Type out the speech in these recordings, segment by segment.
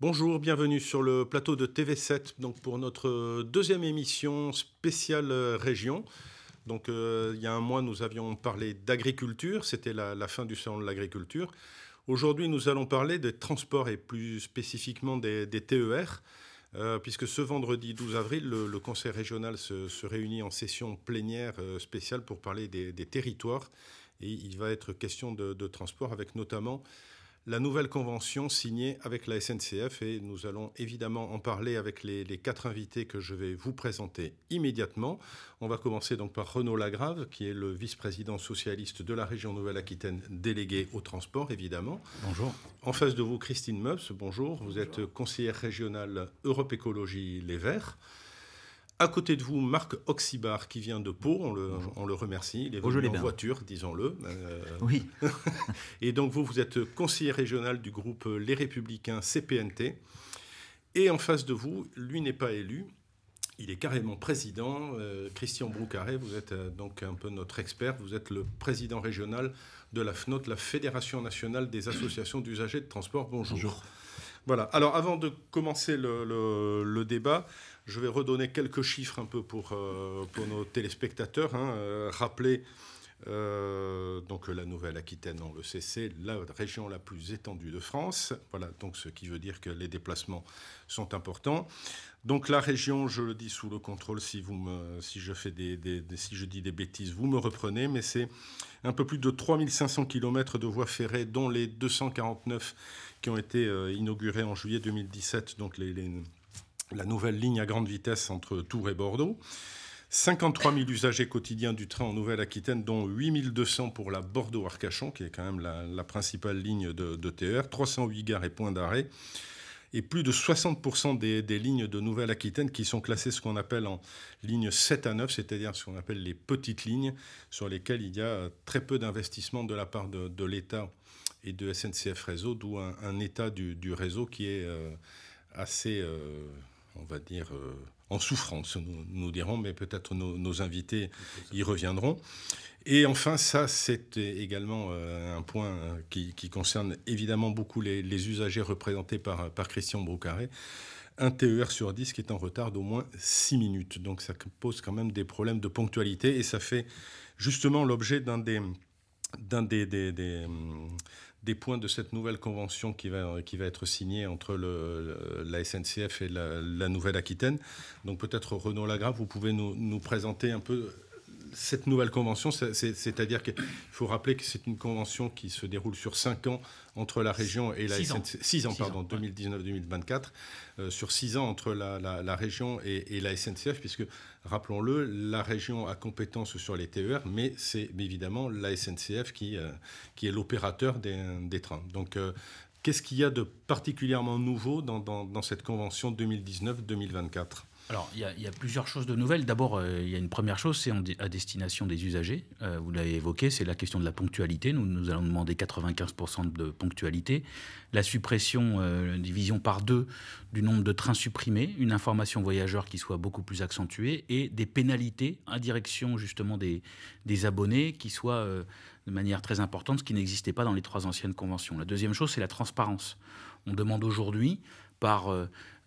Bonjour, bienvenue sur le plateau de TV7 donc pour notre deuxième émission spéciale euh, région. Donc euh, il y a un mois, nous avions parlé d'agriculture, c'était la, fin du salon de l'agriculture. Aujourd'hui, nous allons parler des transports et plus spécifiquement des, TER, euh, puisque ce vendredi 12 avril, le, Conseil régional se, réunit en session plénière spéciale pour parler des, territoires. Et il va être question de, de transport avec notamment la nouvelle convention signée avec la SNCF et nous allons évidemment en parler avec les, quatre invités que je vais vous présenter immédiatement. On va commencer donc par Renaud Lagrave, qui est le vice-président socialiste de la région Nouvelle-Aquitaine, délégué au transport évidemment. Bonjour. En face de vous, Christine Meubs, bonjour. Vous êtes conseillère régionale Europe Écologie Les Verts. À côté de vous, Marc Oxybar, qui vient de Pau, on le, remercie. Il est venu en voiture, disons-le. Euh, oui. et donc vous, vous êtes conseiller régional du groupe Les Républicains CPNT. Et en face de vous, lui n'est pas élu. Il est carrément président. Euh, Christian Broucaré, vous êtes euh, donc un peu notre expert. Vous êtes le président régional de la FNOT, la Fédération nationale des associations d'usagers de transport. Bonjour. Bonjour. Voilà. Alors, avant de commencer le, débat, je vais redonner quelques chiffres un peu pour, euh, nos téléspectateurs. Hein. Euh, rappeler euh, donc la Nouvelle-Aquitaine, on le sait, la région la plus étendue de France. Voilà, donc ce qui veut dire que les déplacements sont importants. Donc la région, je le dis sous le contrôle, si, vous me, si, je, fais des, si je dis des bêtises, vous me reprenez, mais c'est un peu plus de 3500 km de voies ferrées, dont les 249 qui ont été euh, inaugurées en juillet 2017, donc les, la nouvelle ligne à grande vitesse entre Tours et Bordeaux. 53 000 usagers quotidiens du train en Nouvelle-Aquitaine, dont 8 200 pour la Bordeaux-Arcachon, qui est quand même la, principale ligne de, de, 308 e gares et points d'arrêt, et plus de 60% des, lignes de Nouvelle-Aquitaine qui sont classées ce qu'on appelle en lignes 7 à 9, c'est-à-dire ce qu'on appelle les petites lignes, sur lesquelles il y a très peu d'investissement de la part de, de l'État de SNCF Réseau, d'où un, état du, réseau qui est euh, assez, euh, on va dire, euh, en souffrance, nous, dirons, mais peut-être nos, invités y reviendront. Et enfin, ça, c'est également un point qui, concerne évidemment beaucoup les, usagers représentés par, par Christian Broucaré un TER sur 10 qui est en retard d'au moins 6 minutes. Donc ça pose quand même des problèmes de ponctualité et ça fait justement l'objet d'un des, des, des points de cette nouvelle convention qui va, qui va être signée entre le, la SNCF et la, Nouvelle-Aquitaine. Donc peut-être Renaud Lagrave, vous pouvez nous, nous présenter un peu cette nouvelle convention, c'est-à-dire qu'il faut rappeler que c'est une convention qui se déroule sur 5 ans entre la région et la SNCF. 6 ans. pardon, 2019-2024, euh, sur 6 ans entre la, région et, la SNCF, puisque, rappelons-le, la région a compétence sur les TER, mais c'est évidemment la SNCF qui, euh, qui est l'opérateur des, trains. Donc, euh, qu'est-ce qu'il y a de particulièrement nouveau dans cette convention 2019-2024 alors, il y, a plusieurs choses de nouvelles. D'abord, euh, il y a une première chose, c'est à destination des usagers. Euh, vous l'avez évoqué, c'est la question de la ponctualité. Nous, nous allons demander 95% de ponctualité. La suppression, la euh, division par deux du nombre de trains supprimés, une information voyageur qui soit beaucoup plus accentuée et des pénalités à direction justement des, des abonnés qui soient de manière très importante, ce qui n'existait pas dans les trois anciennes conventions. La deuxième chose, c'est la transparence. On demande aujourd'hui par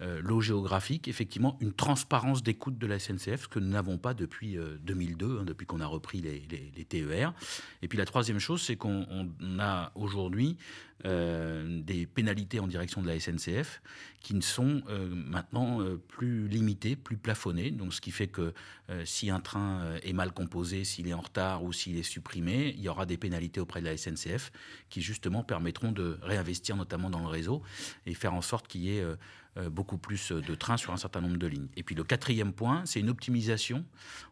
euh, l'eau géographique, effectivement une transparence d'écoute de la SNCF, ce que nous n'avons pas depuis 2002, euh, hein, depuis qu'on a repris les, les, TER. Et puis la troisième chose, c'est qu'on a aujourd'hui euh, des pénalités en direction de la SNCF qui ne sont euh, maintenant euh, plus limitées, plus plafonnées. Donc, ce qui fait que si un train est mal composé, s'il est en retard ou s'il est supprimé, il y aura des pénalités auprès de la SNCF qui justement permettront de réinvestir notamment dans le réseau et faire en sorte qu'il y ait beaucoup plus de trains sur un certain nombre de lignes. Et puis le quatrième point, c'est une optimisation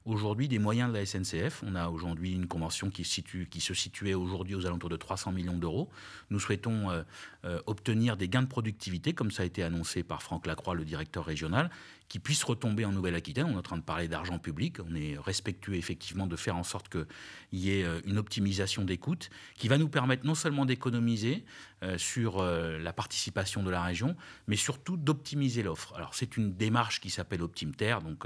aujourd'hui des moyens de la SNCF. On a aujourd'hui une convention qui, situe, qui se situait aujourd'hui aux alentours de 300 millions d'euros. Nous souhaitons euh, euh, obtenir des gains de productivité, comme ça a été annoncé par Franck Lacroix, le directeur régional, qui puisse retomber en Nouvelle-Aquitaine. On est en train de parler d'argent public. On est respectueux, effectivement, de faire en sorte qu'il y ait euh, une optimisation des coûts qui va nous permettre non seulement d'économiser euh, sur euh, la participation de la région, mais surtout d'optimiser l'offre. Alors, c'est une démarche qui s'appelle OptimTerre, donc,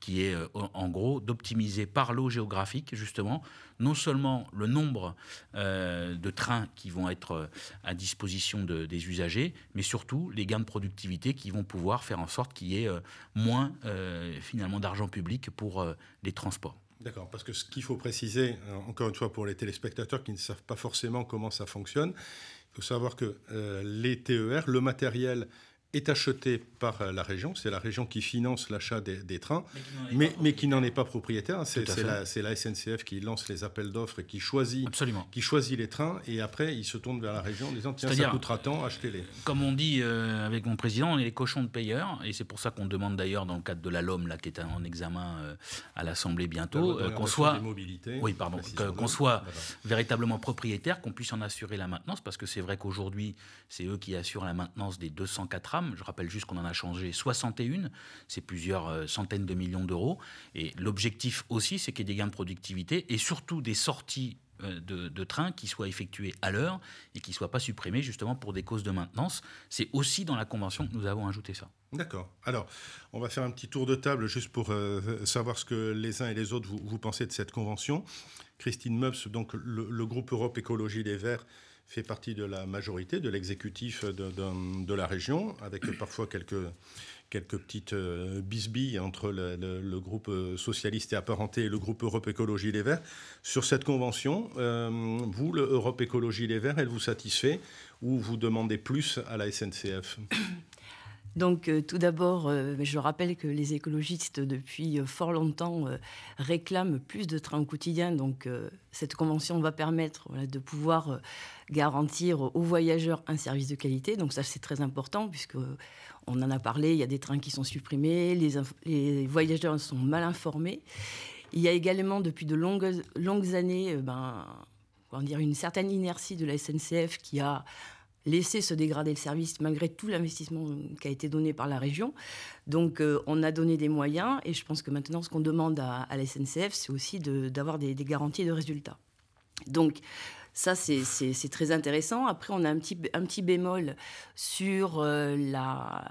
qui est en gros d'optimiser par lot géographique, justement, non seulement le nombre de trains qui vont être à disposition des usagers, mais surtout les gains de productivité qui vont pouvoir faire en sorte qu'il y ait moins euh, finalement d'argent public pour euh, les transports. D'accord, parce que ce qu'il faut préciser, euh, encore une fois pour les téléspectateurs qui ne savent pas forcément comment ça fonctionne, il faut savoir que les TER, le matériel est acheté par euh, la région, c'est la région qui finance l'achat des, trains, mais, mais qui n'en est pas propriétaire. C'est la, SNCF qui lance les appels d'offres et qui choisit, Absolument. qui choisit les trains, et après ils se tournent vers la région en disant tiens, ça coûtera tant, achetez-les. Comme on dit euh, avec mon président, on est les cochons de payeurs, et c'est pour ça qu'on demande d'ailleurs dans le cadre de la LOM, là, qui est en examen euh, à l'Assemblée bientôt, qu'on soit, oui, pardon, qu'on soit véritablement propriétaire, qu'on puisse en assurer la maintenance, parce que c'est vrai qu'aujourd'hui, c'est eux qui assurent la maintenance des 204 je rappelle juste qu'on en a changé 61, c'est plusieurs euh, centaines de millions d'euros. Et l'objectif aussi, c'est qu'il y ait des gains de productivité et surtout des sorties euh, de, trains qui soient effectuées à l'heure et qui ne soient pas supprimées justement pour des causes de maintenance. C'est aussi dans la convention que nous avons ajouté ça. D'accord. Alors, on va faire un petit tour de table juste pour euh, savoir ce que les uns et les autres vous, pensez de cette convention. Christine Meubs, donc le, groupe Europe Écologie des Verts, fait partie de la majorité, de l'exécutif de, la région, avec parfois quelques, quelques petites euh, bisbilles entre le, groupe euh, socialiste et apparenté et le groupe Europe Écologie Les Verts. Sur cette convention, euh, vous, le Europe Écologie Les Verts, elle vous satisfait ou vous demandez plus à la SNCF Donc euh, tout d'abord, euh, ben, je rappelle que les écologistes, depuis euh, fort longtemps, réclament plus de trains quotidiens. Donc cette convention va permettre de pouvoir garantir aux voyageurs un service de qualité. Donc ça, c'est très important, puisque on en a parlé, il y a des trains qui sont supprimés, les, voyageurs sont mal informés. Il y a également, depuis de longues, longues années, ben, dire, une certaine inertie de la SNCF qui a laisser se dégrader le service malgré tout l'investissement qui a été donné par la région. Donc euh, on a donné des moyens et je pense que maintenant ce qu'on demande à, à, la SNCF, c'est aussi d'avoir des, garanties de résultats. Donc ça, c'est très intéressant. Après, on a un petit, un petit bémol sur euh, la,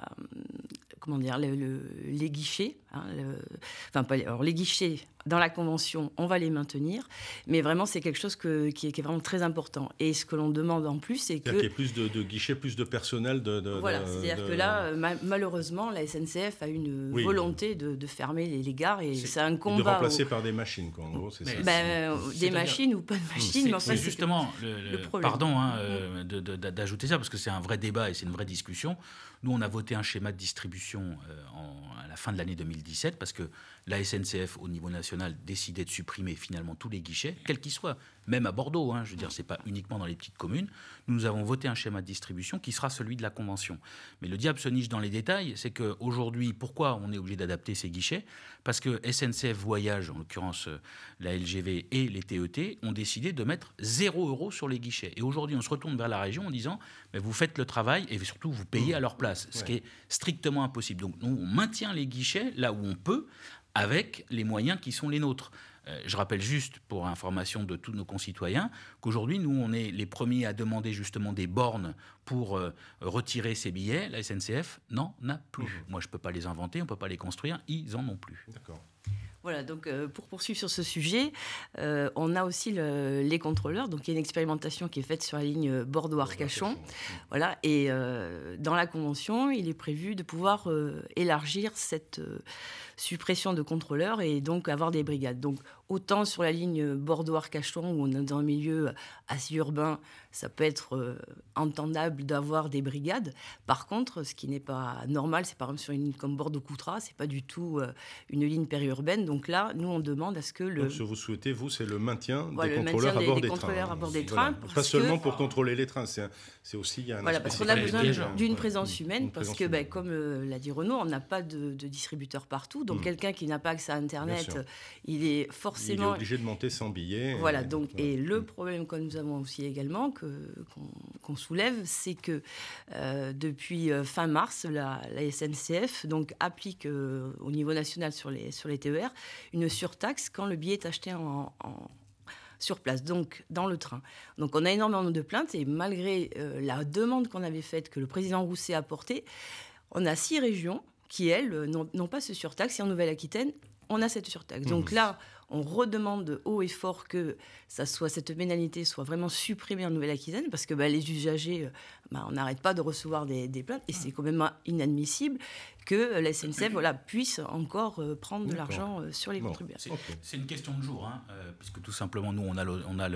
comment dire, les guichets. Hein, enfin, alors les guichets dans la convention, on va les maintenir, mais vraiment c'est quelque chose que, qui, est, vraiment très important. Et ce que l'on demande en plus, c'est que qu'il y ait plus de, guichets, plus de personnel. De, voilà, c'est-à-dire que là, euh, malheureusement, la SNCF a une volonté de, fermer les, gares et c'est un combat. De remplacer par des machines, quoi, en gros, c'est ça. Ben, euh, des machines ou pas de hmm. machines, mais c'est justement le, problème. Pardon hein, hmm. euh, d'ajouter ça parce que c'est un vrai débat et c'est une vraie discussion. Nous, on a voté un schéma de distribution à la fin de l'année 2010 2017, parce que la SNCF au niveau national décidait de supprimer finalement tous les guichets, quels qu'ils soient, même à Bordeaux, hein. je veux dire, c'est pas uniquement dans les petites communes, nous avons voté un schéma de distribution qui sera celui de la convention. Mais le diable se niche dans les détails, c'est qu'aujourd'hui, pourquoi on est obligé d'adapter ces guichets Parce que SNCF Voyage, en l'occurrence euh, la LGV et les TET, e ont décidé de mettre 0 euros sur les guichets. Et aujourd'hui, on se retourne vers la région en disant, mais vous faites le travail et surtout vous payez mmh. à leur place, ce qui est strictement impossible. Donc nous, on maintient les guichets là où on peut, avec les moyens qui sont les nôtres. Euh, je rappelle juste, pour information de tous nos concitoyens, qu'aujourd'hui, nous, on est les premiers à demander justement des bornes pour euh, retirer ces billets. La SNCF n'en a plus. Mhm. Moi, je ne peux pas les inventer, on ne peut pas les construire, ils en ont plus. D'accord. Voilà, donc euh, pour poursuivre sur ce sujet, on a aussi les contrôleurs. Donc il y a une expérimentation qui est faite sur la ligne Bordeaux-Arcachon. Voilà, et dans la convention, il est prévu de pouvoir élargir cette, suppression de contrôleurs et donc avoir des brigades. Donc autant sur la ligne Bordeaux-Arcachon où on est dans un milieu assez urbain, ça peut être euh, entendable d'avoir des brigades. Par contre, ce qui n'est pas normal, c'est par exemple sur une ligne comme Bordeaux-Coutras, c'est pas du tout euh, une ligne périurbaine. Donc là, nous on demande à ce que le ce que vous souhaitez vous, c'est le maintien des contrôleurs à bord des, trains. pas seulement pour contrôler les trains, c'est aussi il y a un voilà parce qu'on a besoin d'une présence humaine parce que bah, comme euh, l'a dit Renaud, on n'a pas de, de partout. Donc, hmm. quelqu'un qui n'a pas accès à Internet, euh, il est forcément. Il est obligé de monter sans billet. Voilà, euh, donc, et le hmm. problème que nous avons aussi également, qu'on soulève, c'est que euh, depuis fin mars, la, SNCF donc, applique au niveau national sur les, sur les TER une surtaxe quand le billet est acheté en, sur place, donc dans le train. Donc on a énormément de plaintes et malgré la demande qu'on avait faite, que le président Rousset a portée, on a six régions qui, elles, euh, n'ont pas ce surtaxe. Et en Nouvelle-Aquitaine, on a cette surtaxe. Donc mmh. là, on redemande haut et fort que ça soit, cette pénalité soit vraiment supprimée en Nouvelle-Aquitaine, parce que bah, les usagers, euh, bah, on n'arrête pas de recevoir des, plaintes, et c'est quand même inadmissible que la SNCF voilà, puisse encore euh, prendre de l'argent sur les contribuables. C'est une question de jour, hein, puisque tout simplement, nous, on a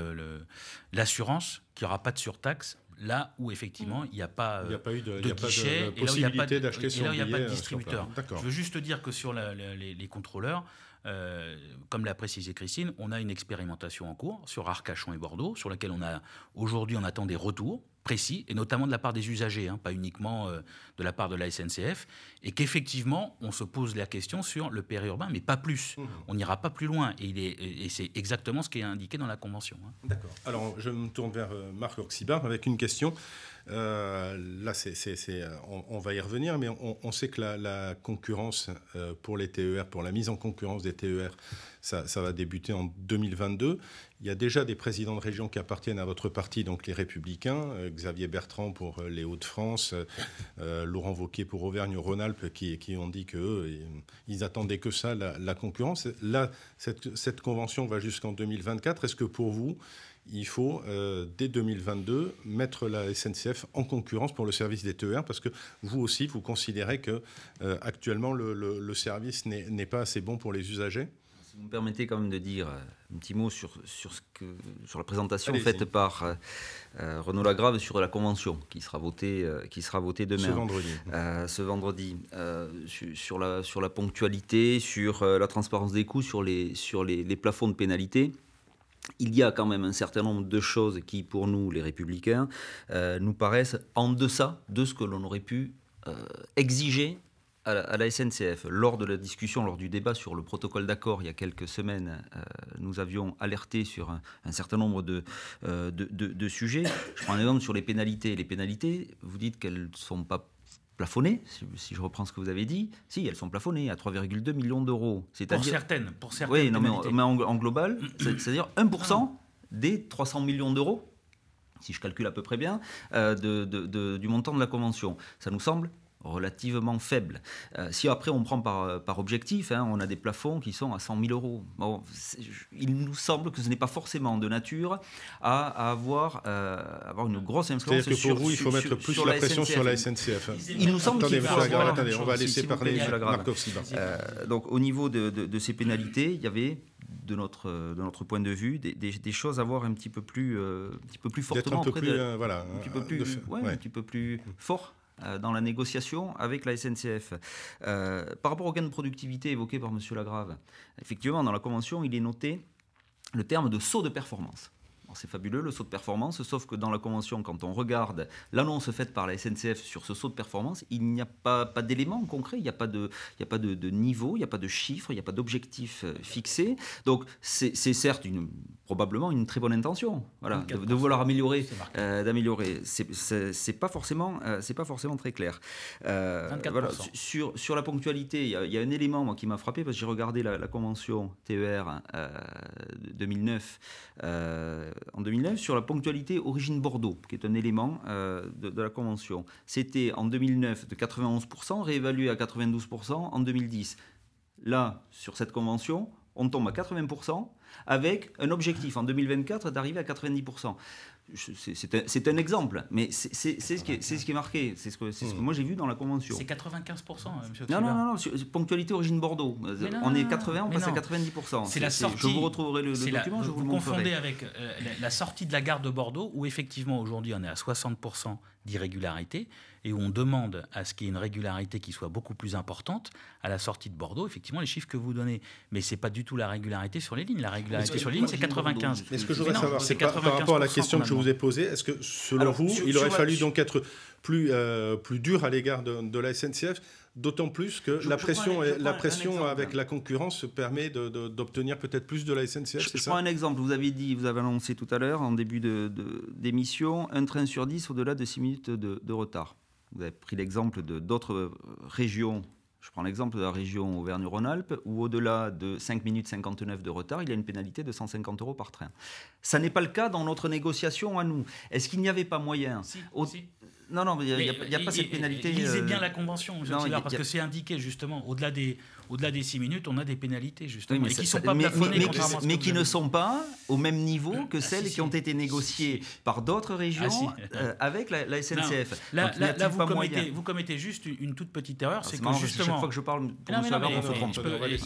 l'assurance qu'il n'y aura pas de surtaxe là où effectivement il n'y a pas de, guichet et il n'y a pas de, a distributeur. Je veux juste dire que sur les, contrôleurs, euh, comme l'a précisé Christine, on a une expérimentation en cours sur Arcachon et Bordeaux, sur laquelle on a aujourd'hui on attend des retours précis, et notamment de la part des usagers, hein, pas uniquement euh, de la part de la SNCF, et qu'effectivement, on se pose la question sur le périurbain, mais pas plus. Mmh. On n'ira pas plus loin, et, et c'est exactement ce qui est indiqué dans la Convention. Hein. D'accord. Alors, je me tourne vers euh, Marc oxybar avec une question. Euh, là, c on, va y revenir, mais on, sait que la, concurrence pour les TER, pour la mise en concurrence des TER, ça, ça va débuter en 2022. Il y a déjà des présidents de région qui appartiennent à votre parti, donc les Républicains, euh, Xavier Bertrand pour euh, les Hauts-de-France, euh, Laurent Vauquier pour Auvergne-Rhône-Alpes, qui, ont dit qu'eux, ils attendaient que ça, la, concurrence. Là, cette, convention va jusqu'en 2024. Est-ce que pour vous, il faut, dès 2022, mettre la SNCF en concurrence pour le service des TER, parce que vous aussi, vous considérez qu'actuellement, le service n'est pas assez bon pour les usagers vous me permettez quand même de dire euh, un petit mot sur, la présentation faite par euh, euh, Renaud Lagrave sur la convention qui sera votée, qui sera votée demain. Ce vendredi. sur, la, sur la ponctualité, sur la transparence des coûts, sur les, sur les, plafonds de pénalité il y a quand même un certain nombre de choses qui, pour nous, les républicains, nous paraissent en deçà de ce que l'on aurait pu exiger à la, SNCF, lors de la discussion, lors du débat sur le protocole d'accord il y a quelques semaines, euh, nous avions alerté sur un, certain nombre euh, de, sujets. Je prends un exemple sur les pénalités. Les pénalités, vous dites qu'elles ne sont pas plafonnées, si, je reprends ce que vous avez dit. Si, elles sont plafonnées à 3,2 millions d'euros. Pour certaines, pour certaines. Oui, mais, en, global, c'est-à-dire 1% ah des 300 millions d'euros si je calcule à peu près bien, euh, du montant de la convention. Ça nous semble relativement faible. Euh, si après on prend par, objectif, hein, on a des plafonds qui sont à 100 000 euros. Bon, il nous semble que ce n'est pas forcément de nature à, avoir, euh, une grosse influence sur que pour vous, il faut mettre plus la, pression SNCF. sur la SNCF. Il nous semble qu'il faut... Attendez, on va laisser parler Markovski. Euh, donc au niveau de, ces pénalités, il y avait de notre, point de vue, des, choses à voir un petit peu plus, euh, un petit peu plus fortement. un un petit peu plus fort euh, dans la négociation avec la SNCF. Euh, par rapport au gain de productivité évoqué par M. Lagrave, effectivement, dans la convention, il est noté le terme de saut de performance. Oh, c'est fabuleux le saut de performance, sauf que dans la convention, quand on regarde l'annonce faite par la SNCF sur ce saut de performance, il n'y a pas, pas d'éléments concrets, il n'y a pas, de, il a pas de, niveau, il n'y a pas de chiffres, il n'y a pas d'objectif euh, fixé. Donc c'est certes une, probablement une très bonne intention, voilà, de, vouloir améliorer, Ce euh, d'améliorer. C'est pas forcément, euh, c'est pas forcément très clair. sur, sur la ponctualité, il y, a un élément qui m'a frappé parce que j'ai regardé la, la, convention TER 2009 euh, en 2009 sur la ponctualité origine Bordeaux, qui est un élément euh, de, de, la Convention. C'était en 2009 de 91%, réévalué à 92% en 2010. Là, sur cette Convention, on tombe à 80% avec un objectif en 2024 d'arriver à 90% c'est un, exemple, mais c'est ce, qui est, marqué, c'est ce, que, hmm. moi j'ai vu dans la convention. C'est 95%, euh, non, non, non, non, euh, ponctualité origine Bordeaux. Euh, on est 80, on passe à 90%. C'est la sortie. Je vous retrouverai le, document, je vous, vous confondez avec la, sortie de la gare de Bordeaux, où effectivement aujourd'hui on est à 60% d'irrégularité et où on demande à ce qu'il y ait une régularité qui soit beaucoup plus importante à la sortie de Bordeaux. Effectivement, les chiffres que vous donnez, mais c'est pas du tout la régularité sur les lignes. La régularité sur les lignes, c'est 95. Mais ce que je voudrais savoir, c'est par, rapport à la question que je vous ai posée, est-ce que selon vous, il aurait fallu donc être plus, euh, plus dur à l'égard de, de la SNCF D'autant plus que la, pression, la pression avec la concurrence permet d'obtenir peut-être plus de la SNCF. Je, je prends un exemple. Vous avez dit, vous avez annoncé tout à l'heure, en début d'émission, de, démission, un train sur dix au-delà de 6 minutes de, retard. Vous avez pris l'exemple de d'autres euh, régions. Je prends l'exemple de la région Auvergne-Rhône-Alpes, où au-delà de 5 minutes 59 de retard, il y a une pénalité de 150 euros par train. Ça n'est pas le cas dans notre négociation à nous. Est-ce qu'il n'y avait pas moyen non, non, il n'y a, pas cette pénalité. Lisez euh, bien la convention, je parce que c'est indiqué justement, au-delà des, au-delà des 6 minutes, on a des pénalités justement, mais qui sont qui ne sont pas au même niveau ah, que celles qui ont été négociées par d'autres ah, régions euh, avec la, SNCF. là, vous, commettez, juste une toute petite erreur, c'est que justement... Chaque fois que je parle,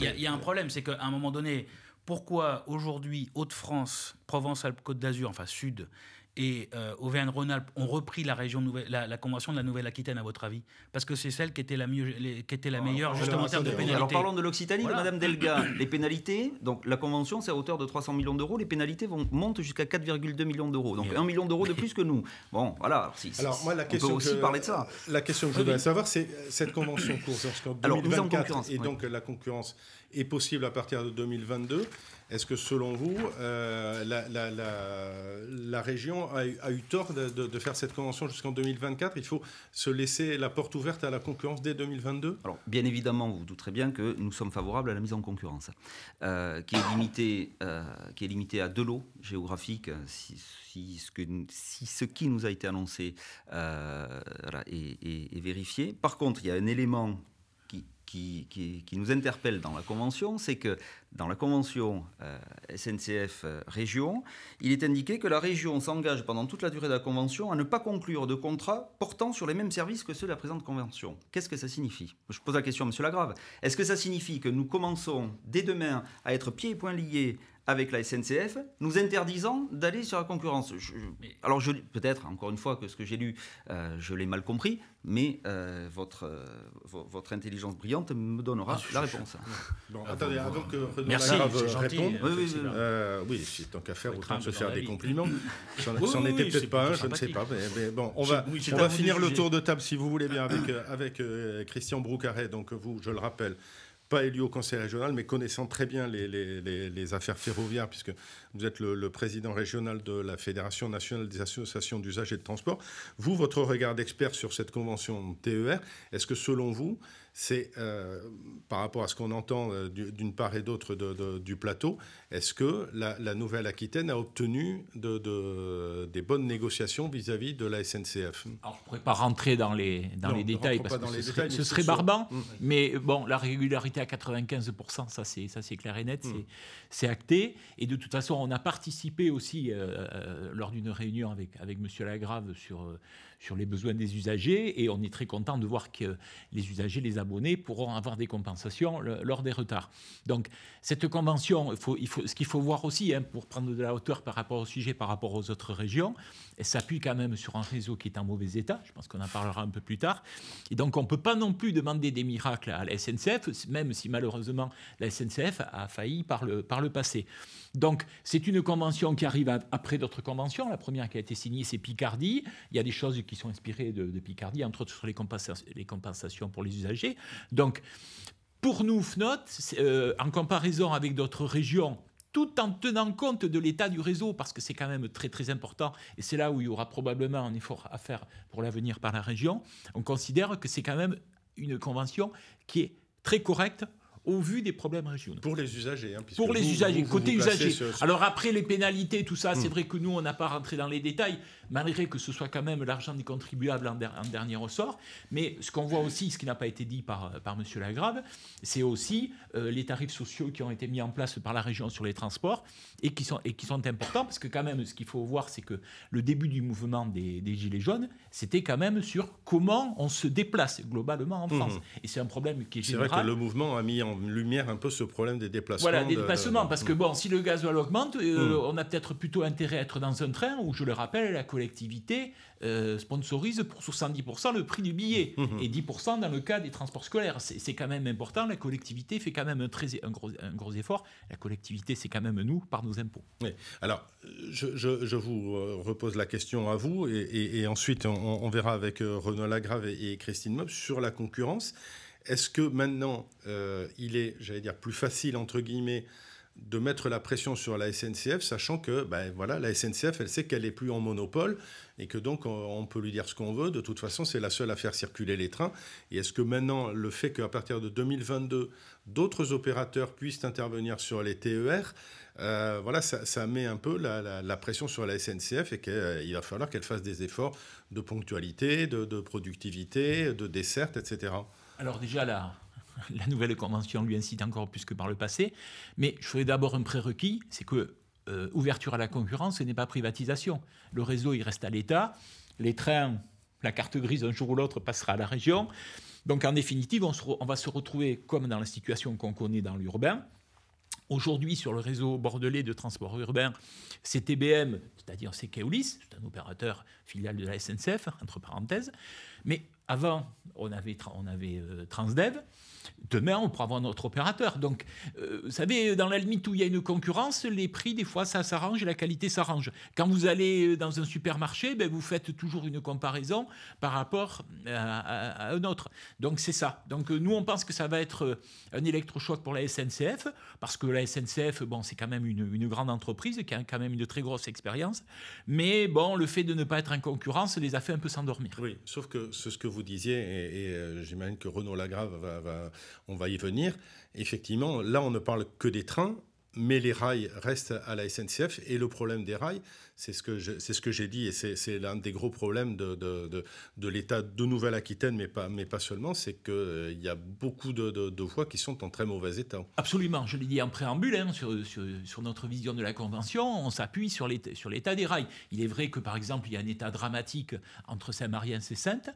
Il y a un problème, c'est qu'à un moment donné, pourquoi aujourd'hui haute de france Provence-Alpes-Côte d'Azur, enfin Sud, et euh, Auvergne-Rhône-Alpes ont repris la, région nouvelle, la, convention de la Nouvelle-Aquitaine, à votre avis Parce que c'est celle qui était la, mieux, qui était la meilleure, justement, en termes de pénalités. Alors parlons de l'Occitanie, de Madame Delga. les pénalités, donc la convention, c'est à hauteur de 300 millions d'euros. Les pénalités vont, montent jusqu'à 4,2 millions d'euros. Donc 1 million d'euros de plus que nous. Bon, voilà. alors, moi, la on question aussi que, parler de ça. La question que je voudrais savoir, c'est euh, cette convention court jusqu'en 2024. Alors, et donc, euh, la concurrence est possible à partir de 2022. Est-ce que selon vous, euh, la, région a, eu tort de, faire cette convention jusqu'en 2024 Il faut se laisser la porte ouverte à la concurrence dès 2022 Alors, bien évidemment, vous vous douterez bien que nous sommes favorables à la mise en concurrence, euh, qui, est limitée, euh, qui est à de l'eau géographique, Si, ce, qui nous a été annoncé est vérifié. Par contre, il y a un élément qui, nous interpelle dans la Convention, c'est que dans la Convention euh, SNCF euh, Région, il est indiqué que la Région s'engage pendant toute la durée de la Convention à ne pas conclure de contrat portant sur les mêmes services que ceux de la présente Convention. Qu'est-ce que ça signifie Je pose la question à M. Lagrave. Est-ce que ça signifie que nous commençons dès demain à être pieds et poings liés avec la SNCF, nous interdisant d'aller sur la concurrence. alors, je, peut-être, encore une fois, que ce que j'ai lu, euh, je l'ai mal compris, mais euh, votre, euh, votre intelligence brillante me donnera ah, la réponse. Ah, attendez, avant que Renaud Merci, c'est réponde, oui, oui c'est tant qu'à faire, autant se faire des compliments. J'en oui, était peut-être pas je ne sais pas. Mais, bon, on va, on va finir le tour de table, si vous voulez bien, avec, avec Christian Broucaret. Donc, vous, je le rappelle, pas élu au Conseil régional, mais connaissant très bien les, affaires ferroviaires, puisque vous êtes le, président régional de la Fédération nationale des associations et de transport, vous, votre regard d'expert sur cette convention TER, est-ce que selon vous, c'est euh, par rapport à ce qu'on entend euh, d'une part et d'autre du plateau, est-ce que la, Nouvelle-Aquitaine a obtenu des bonnes négociations vis-à-vis de la SNCF Alors, je ne pourrais pas rentrer dans les, dans les détails, parce que ce, serait, barbant, mm. mais bon, la régularité à 95%, ça c'est clair et net, mm. c'est acté, et de toute façon, on a participé aussi euh, lors d'une réunion avec, avec M. Lagrave sur sur les besoins des usagers et on est très content de voir que les usagers, les abonnés pourront avoir des compensations lors des retards. Donc cette convention, faut, il faut, ce qu'il faut voir aussi hein, pour prendre de la hauteur par rapport au sujet, par rapport aux autres régions, elle s'appuie quand même sur un réseau qui est en mauvais état, je pense qu'on en parlera un peu plus tard, et donc on ne peut pas non plus demander des miracles à la SNCF, même si malheureusement la SNCF a failli par le, par le passé. Donc c'est une convention qui arrive après d'autres conventions, la première qui a été signée c'est Picardie, il y a des choses qui qui sont inspirés de, Picardie, entre autres sur les, les compensations pour les usagers. Donc, pour nous, FNOT, euh, en comparaison avec d'autres régions, tout en tenant compte de l'état du réseau, parce que c'est quand même très très important, et c'est là où il y aura probablement un effort à faire pour l'avenir par la région, on considère que c'est quand même une convention qui est très correcte au vu des problèmes régionaux. Pour les usagers. Hein, pour les usagers, côté usagers. Alors après, les pénalités, tout ça, c'est hmm. vrai que nous, on n'a pas rentré dans les détails, malgré que ce soit quand même l'argent des contribuables en, dernier ressort. Mais ce qu'on voit aussi, ce qui n'a pas été dit par, euh, par M. Lagrave, c'est aussi euh, les tarifs sociaux qui ont été mis en place par la région sur les transports et qui sont, et qui sont importants, parce que quand même, ce qu'il faut voir, c'est que le début du mouvement des, Gilets jaunes, c'était quand même sur comment on se déplace globalement en hmm. France. Et c'est un problème qui est C'est vrai que le mouvement a mis en lumière un peu ce problème des déplacements. Voilà, des déplacements, parce que mm. bon, si le gasoil augmente, euh, mm. on a peut-être plutôt intérêt à être dans un train où, je le rappelle, la collectivité euh, sponsorise pour 70% le prix du billet mm-hmm. et 10% dans le cas des transports scolaires. C'est quand même important, la collectivité fait quand même un, très, gros, effort. La collectivité, c'est quand même nous, par nos impôts. Oui. Alors, je, vous euh, repose la question à vous et, ensuite on, verra avec Renaud Lagrave et, Christine Mob sur la concurrence. Est-ce que maintenant, euh, il est, j'allais dire, plus facile, entre guillemets, de mettre la pression sur la SNCF, sachant que ben, voilà, la SNCF, elle sait qu'elle n'est plus en monopole et que donc on peut lui dire ce qu'on veut. De toute façon, c'est la seule à faire circuler les trains. Et est-ce que maintenant, le fait qu'à partir de 2022, d'autres opérateurs puissent intervenir sur les TER, euh, voilà, ça, met un peu la, pression sur la SNCF et qu'il euh, va falloir qu'elle fasse des efforts de ponctualité, de productivité, de desserte, etc. Alors déjà, la, nouvelle convention lui incite encore plus que par le passé, mais je ferai d'abord un prérequis, c'est que euh, ouverture à la concurrence, ce n'est pas privatisation. Le réseau, il reste à l'État, les trains, la carte grise, un jour ou l'autre, passera à la région. Donc en définitive, on va se retrouver comme dans la situation qu'on connaît dans l'urbain, Aujourd'hui, sur le réseau bordelais de transport urbain, c'est TBM, c'est-à-dire c'est Keolis, c'est un opérateur filial de la SNCF, entre parenthèses. Mais avant, on avait, on avait euh, Transdev. Demain, on pourra avoir notre opérateur. Donc, euh, vous savez, dans la limite où il y a une concurrence, les prix, des fois, ça s'arrange et la qualité s'arrange. Quand vous allez euh, dans un supermarché, ben, vous faites toujours une comparaison par rapport euh, à, un autre. Donc, c'est ça. Donc, nous, on pense que ça va être un électrochoc pour la SNCF, parce que la SNCF, bon, c'est quand même une, grande entreprise qui a quand même une très grosse expérience. Mais bon, le fait de ne pas être en concurrence les a fait un peu s'endormir. Oui, sauf que ce que vous disiez, et, j'imagine que Renaud Lagrave va on va y venir. Effectivement, là, on ne parle que des trains, mais les rails restent à la SNCF. Et le problème des rails, c'est ce que j'ai dit, et c'est, l'un des gros problèmes de, l'État de Nouvelle-Aquitaine, mais pas, seulement, c'est qu'il euh, y a beaucoup de, voies qui sont en très mauvais état. Absolument, je l'ai dit en préambule, hein, sur, notre vision de la Convention, on s'appuie sur, l'état des rails. Il est vrai que, par exemple, il y a un état dramatique entre saint marien et Sainte,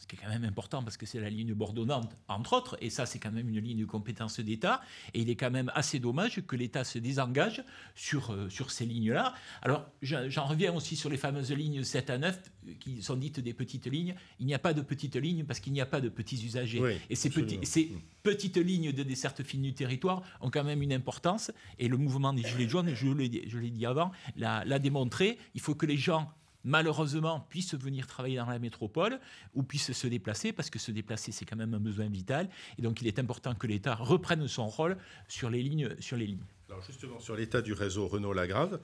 ce qui est quand même important parce que c'est la ligne bordonnante, entre autres, et ça c'est quand même une ligne de compétence d'État, et il est quand même assez dommage que l'État se désengage sur, euh, sur ces lignes-là. Alors j'en reviens aussi sur les fameuses lignes 7 à 9, qui sont dites des petites lignes. Il n'y a pas de petites lignes parce qu'il n'y a pas de petits usagers. et ces, ces mm. petites lignes de desserte fine du territoire ont quand même une importance, et le mouvement des Gilets jaunes, je l'ai dit avant, l'a démontré, il faut que les gens malheureusement, puissent venir travailler dans la métropole ou puissent se déplacer, parce que se déplacer, c'est quand même un besoin vital. Et donc, il est important que l'État reprenne son rôle sur les lignes. Sur les lignes. Alors, justement, sur l'état du réseau Renault-Lagrave,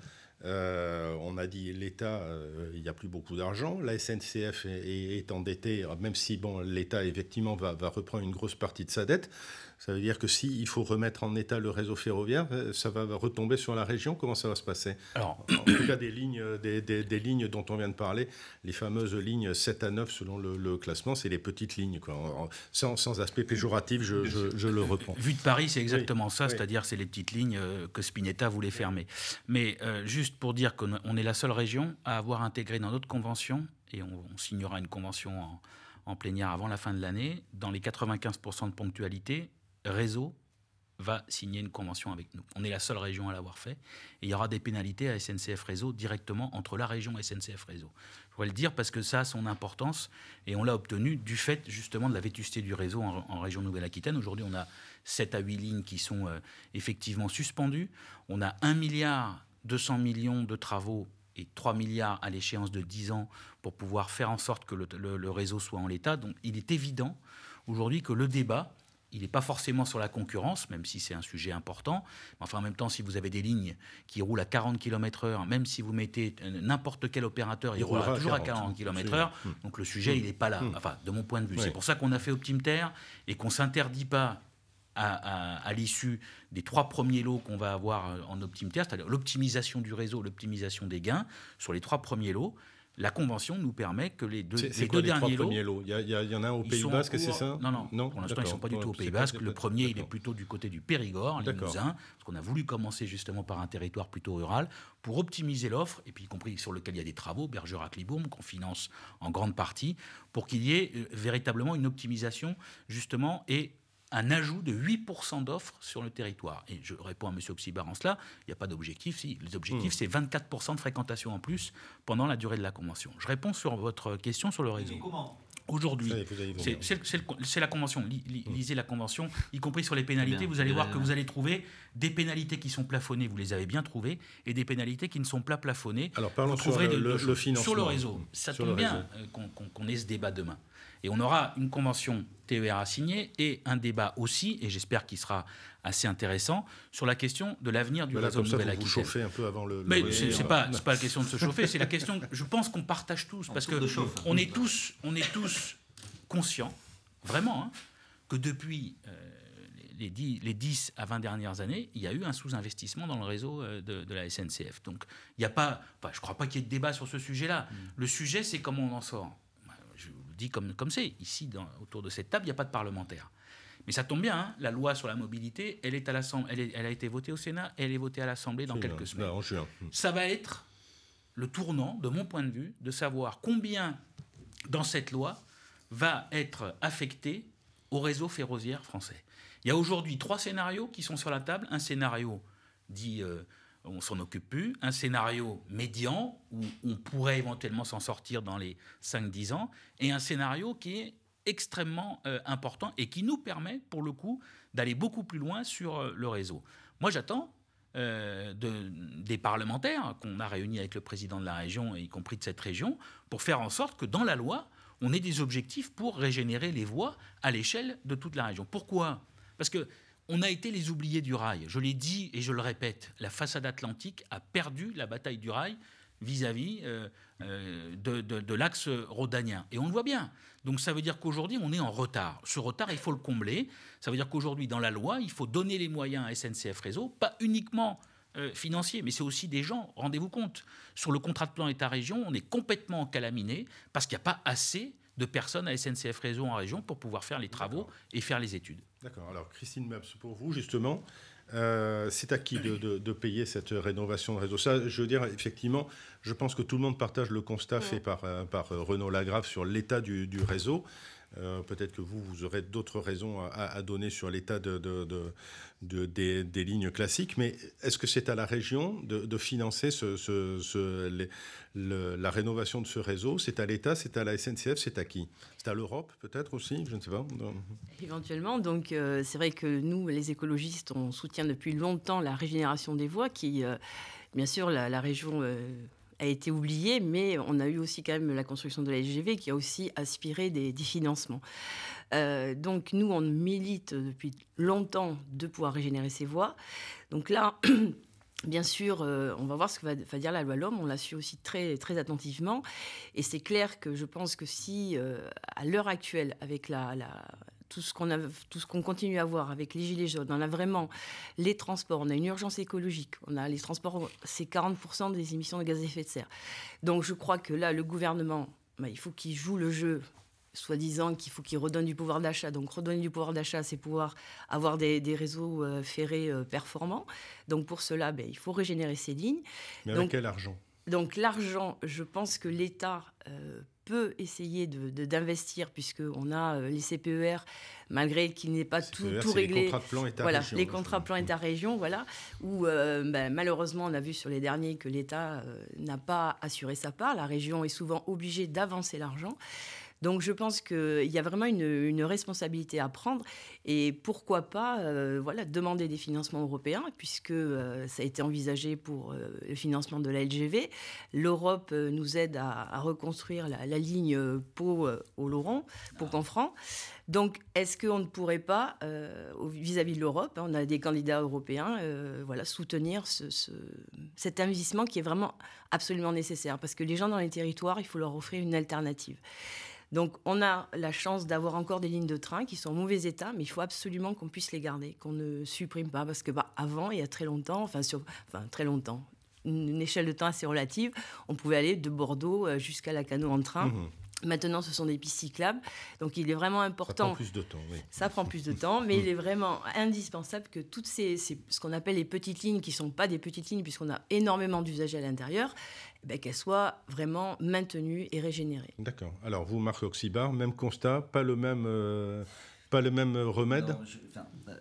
euh, on a dit l'État, euh, il n'y a plus beaucoup d'argent. La SNCF est, endettée, même si bon, l'État effectivement va, va, reprendre une grosse partie de sa dette. Ça veut dire que s'il faut remettre en état le réseau ferroviaire, euh, ça va retomber sur la région. Comment ça va se passer Alors, En tout cas, des lignes, euh, des, lignes dont on vient de parler, les fameuses lignes 7 à 9 selon le, classement, c'est les petites lignes. Quoi. Sans, aspect péjoratif, je, le reprends. Vu de Paris, c'est exactement ça, c'est-à-dire c'est les petites lignes euh, que Spinetta voulait fermer. Mais juste pour dire qu'on est la seule région à avoir intégré dans notre convention, et on, signera une convention en plénière avant la fin de l'année, dans les 95% de ponctualité, réseau va signer une convention avec nous. On est la seule région à l'avoir fait. Et il y aura des pénalités à SNCF Réseau directement entre la région et SNCF Réseau. Je pourrais le dire parce que ça a son importance et on l'a obtenu du fait justement de la vétusté du réseau en, région Nouvelle-Aquitaine. Aujourd'hui, on a 7 à 8 lignes qui sont euh, effectivement suspendues. On a 1 milliard 200 millions de travaux et 3 milliards à l'échéance de 10 ans pour pouvoir faire en sorte que le réseau soit en l'état. Donc il est évident aujourd'hui que le débat il n'est pas forcément sur la concurrence, même si c'est un sujet important. Enfin, en même temps, si vous avez des lignes qui roulent à 40 km/h, même si vous mettez euh, n'importe quel opérateur, il, roulera toujours à 40, km/h. Donc le sujet, il n'est pas là, hmm. de mon point de vue. C'est pour ça qu'on a fait Optimter et qu'on ne s'interdit pas à, l'issue des trois premiers lots qu'on va avoir euh, en Optimter, c'est-à-dire l'optimisation du réseau, l'optimisation des gains, sur les trois premiers lots, la convention nous permet que les deux, les deux derniers lots, il, y en a un au Pays Basque, c'est ça Non, non. non pour l'instant, ils ne sont pas du tout au Pays Basque. Le premier, il est plutôt du côté du Périgord, Limousin, parce qu'on a voulu commencer justement par un territoire plutôt rural pour optimiser l'offre, et puis y compris sur lequel il y a des travaux, Bergerac-Libourne, qu'on finance en grande partie, pour qu'il y ait euh, véritablement une optimisation justement et un ajout de 8% d'offres sur le territoire. Et je réponds à M. Oxybar en cela, il n'y a pas d'objectif. Si, les objectifs, hmm. c'est 24% de fréquentation en plus pendant la durée de la convention. Je réponds sur votre question sur le réseau. Aujourd'hui, c'est la convention. Mm. Lisez la convention, y compris sur les pénalités. vous allez voir que vous allez trouver des pénalités qui sont plafonnées, vous les avez bien trouvées, et des pénalités qui ne sont pas plafonnées. Alors parlons sur le, Sur le réseau. Ça tombe bien euh, qu'on ait ce débat demain. Et on aura une convention TER à signer et un débat aussi, et j'espère qu'il sera assez intéressant sur la question de l'avenir du voilà, réseau Nouvelle-Aquitaine. Vous, vous un peu avant le. Mais c'est pas pas la question de se chauffer, c'est la question. Je pense qu'on partage tous parce que on est tous on est tous conscients vraiment hein, que depuis. Euh, les 10, les 10, à 20 dernières années, il y a eu un sous-investissement dans le réseau euh, de, la SNCF. Donc, il n'y a pas, enfin, je ne crois pas qu'il y ait de débat sur ce sujet-là. Mm. Le sujet, c'est comment on en sort. Bah, je vous le dis comme c'est. Ici, dans, autour de cette table, il n'y a pas de parlementaires. Mais ça tombe bien, hein, la loi sur la mobilité, elle, est à elle a été votée au Sénat, elle est votée à l'Assemblée dans quelques semaines. Ça va être le tournant, de mon point de vue, de savoir combien dans cette loi va être affecté au réseau ferroviaire français. Il y a aujourd'hui trois scénarios qui sont sur la table. Un scénario dit on euh, on s'en occupe plus, un scénario médian où on pourrait éventuellement s'en sortir dans les 5-10 ans, et un scénario qui est extrêmement euh, important et qui nous permet, pour le coup, d'aller beaucoup plus loin sur euh, le réseau. Moi, j'attends euh, des parlementaires qu'on a réunis avec le président de la région, y compris de cette région, pour faire en sorte que dans la loi, on ait des objectifs pour régénérer les voies à l'échelle de toute la région. Pourquoi Parce que on a été les oubliés du rail. Je l'ai dit et je le répète, la façade atlantique a perdu la bataille du rail vis-à-vis euh, euh, de, l'axe rhodanien. Et on le voit bien. Donc ça veut dire qu'aujourd'hui, on est en retard. Ce retard, il faut le combler. Ça veut dire qu'aujourd'hui, dans la loi, il faut donner les moyens à SNCF Réseau, pas uniquement euh, financiers, mais c'est aussi des gens, rendez-vous compte. Sur le contrat de plan État-région, on est complètement calaminé parce qu'il n'y a pas assez de personnes à SNCF Réseau en région pour pouvoir faire les travaux et faire les études. D'accord. Alors, Christine Maps, pour vous, justement, euh, c'est à qui de, payer cette rénovation de réseau Ça, je veux dire, effectivement, je pense que tout le monde partage le constat fait par, euh, par euh, Renaud Lagrave sur l'état du réseau. Euh, peut-être que vous, vous aurez d'autres raisons à, donner sur l'état de, des, lignes classiques. Mais est-ce que c'est à la région de, financer ce, la rénovation de ce réseau C'est à l'État, c'est à la SNCF, c'est à qui C'est à l'Europe peut-être aussi Je ne sais pas. Éventuellement. Donc euh, c'est vrai que nous, les écologistes, on soutient depuis longtemps la régénération des voies qui... Euh, bien sûr, la, région a été oublié, mais on a eu aussi quand même la construction de la LGV qui a aussi aspiré des, financements. Euh, donc nous, on milite depuis longtemps de pouvoir régénérer ces voies. Donc là, Bien sûr, euh, on va voir ce que va, dire la loi L'Homme. On l'a su aussi très, très attentivement. Et c'est clair que je pense que si, euh, à l'heure actuelle, avec la, la, tout ce qu'on a, tout ce qu'on continue à voir avec les gilets jaunes, on a vraiment les transports, on a une urgence écologique, on a les transports, c'est 40% des émissions de gaz à effet de serre. Donc je crois que là, le gouvernement, bah, il faut qu'il joue le jeu soi-disant qu'il faut qu'il redonne du pouvoir d'achat. Donc redonner du pouvoir d'achat, c'est pouvoir avoir des, des réseaux euh, ferrés euh, performants. Donc pour cela, bah, il faut régénérer ces lignes. Mais donc, quel argent Donc l'argent, je pense que l'État euh, peut essayer d'investir, de, puisqu'on a euh, les CPER, malgré qu'il n'est pas tout, e réglé. Les contrats de plan État-région. Voilà, hein, les contrats plan État-région, voilà, où euh, ben, malheureusement, on a vu sur les derniers que l'État euh, n'a pas assuré sa part. La région est souvent obligée d'avancer l'argent. Donc je pense qu'il y a vraiment une, responsabilité à prendre et pourquoi pas euh, voilà, demander des financements européens puisque euh, ça a été envisagé pour euh, le financement de la LGV. L'Europe nous aide à, reconstruire la, ligne Pau au Laurent, ah. Pau-Canfranc. Donc est-ce qu'on ne pourrait pas, vis-à-vis de l'Europe, hein, on a des candidats européens, voilà, soutenir ce, cet investissement qui est vraiment absolument nécessaire parce que les gens dans les territoires, il faut leur offrir une alternative. Donc on a la chance d'avoir encore des lignes de train qui sont en mauvais état, mais il faut absolument qu'on puisse les garder, qu'on ne supprime pas, parce que bah, avant, il y a très longtemps, enfin, très longtemps, une échelle de temps assez relative, on pouvait aller de Bordeaux euh, jusqu'à La Lacanau en train. Mhm. Maintenant, ce sont des pistes cyclables. Donc, il est vraiment important. Ça prend plus de temps, Ça prend plus de temps, mais il est vraiment indispensable que toutes ces, ces ce qu'on appelle les petites lignes, qui ne sont pas des petites lignes, puisqu'on a énormément d'usagers à l'intérieur, ben, qu'elle soit vraiment maintenue et régénérée. D'accord. Alors, vous, Marc Oxybar, même constat, pas le même, euh, pas le même euh, remède euh,